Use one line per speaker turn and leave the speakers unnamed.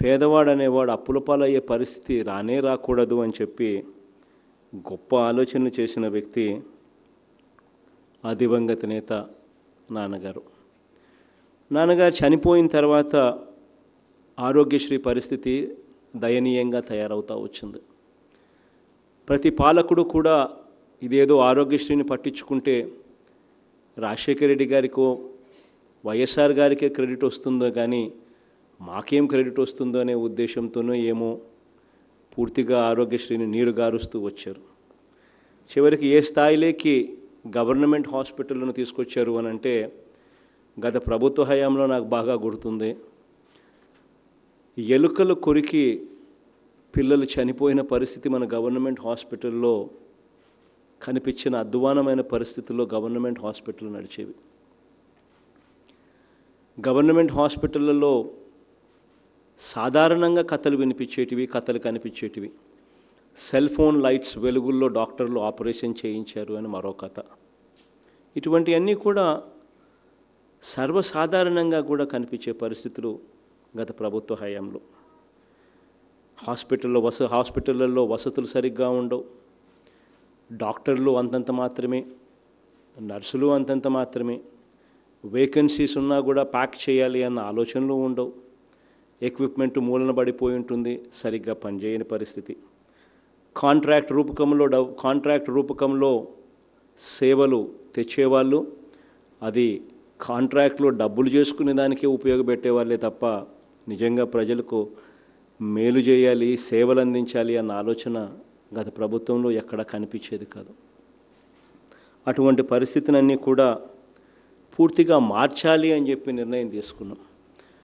పేదవాడు అనేవాడు అప్పుల పాలయ్యే పరిస్థితి రానే రాకూడదు అని చెప్పి గొప్ప ఆలోచన చేసిన వ్యక్తి ఆ దివంగత నేత నాన్నగారు నాన్నగారు చనిపోయిన తర్వాత ఆరోగ్యశ్రీ పరిస్థితి దయనీయంగా తయారవుతూ వచ్చింది ప్రతి పాలకుడు కూడా ఇదేదో ఆరోగ్యశ్రీని పట్టించుకుంటే రాజశేఖర రెడ్డి గారికో వైఎస్ఆర్ గారికే క్రెడిట్ వస్తుందో కానీ మాకేం క్రెడిట్ వస్తుందో అనే ఉద్దేశంతోనో ఏమో పూర్తిగా ఆరోగ్యశ్రీని నీరు గారుస్తూ వచ్చారు చివరికి ఏ స్థాయిలోకి గవర్నమెంట్ హాస్పిటల్ను తీసుకొచ్చారు అని అంటే గత ప్రభుత్వ హయాంలో నాకు బాగా గుర్తుంది ఎలుకలు కొరికి పిల్లలు చనిపోయిన పరిస్థితి మన గవర్నమెంట్ హాస్పిటల్లో కనిపించిన అధ్వానమైన పరిస్థితుల్లో గవర్నమెంట్ హాస్పిటల్ నడిచేవి గవర్నమెంట్ హాస్పిటళ్ళలో సాధారణంగా కథలు వినిపించేటివి కథలు కనిపించేటివి సెల్ ఫోన్ లైట్స్ వెలుగుల్లో డాక్టర్లు ఆపరేషన్ చేయించారు అని మరో కథ ఇటువంటివన్నీ కూడా సర్వసాధారణంగా కూడా కనిపించే పరిస్థితులు గత ప్రభుత్వ హయాంలో హాస్పిటల్లో వస హాస్పిటళ్ళల్లో వసతులు సరిగ్గా ఉండవు డాక్టర్లు అంతంత మాత్రమే నర్సులు అంతంత మాత్రమే వేకెన్సీస్ ఉన్నా కూడా ప్యాక్ చేయాలి అన్న ఆలోచనలు ఉండవు ఎక్విప్మెంట్ మూలన పడిపోయి ఉంటుంది సరిగ్గా పనిచేయని పరిస్థితి కాంట్రాక్ట్ రూపకంలో డవ్ కాంట్రాక్ట్ రూపకంలో సేవలు తెచ్చేవాళ్ళు అది కాంట్రాక్ట్లో డబ్బులు చేసుకునే దానికే ఉపయోగపెట్టేవాళ్ళే తప్ప నిజంగా ప్రజలకు మేలు చేయాలి సేవలు అందించాలి అన్న ఆలోచన గత ప్రభుత్వంలో ఎక్కడా కనిపించేది కాదు అటువంటి పరిస్థితినన్నీ కూడా పూర్తిగా మార్చాలి అని చెప్పి నిర్ణయం తీసుకున్నాం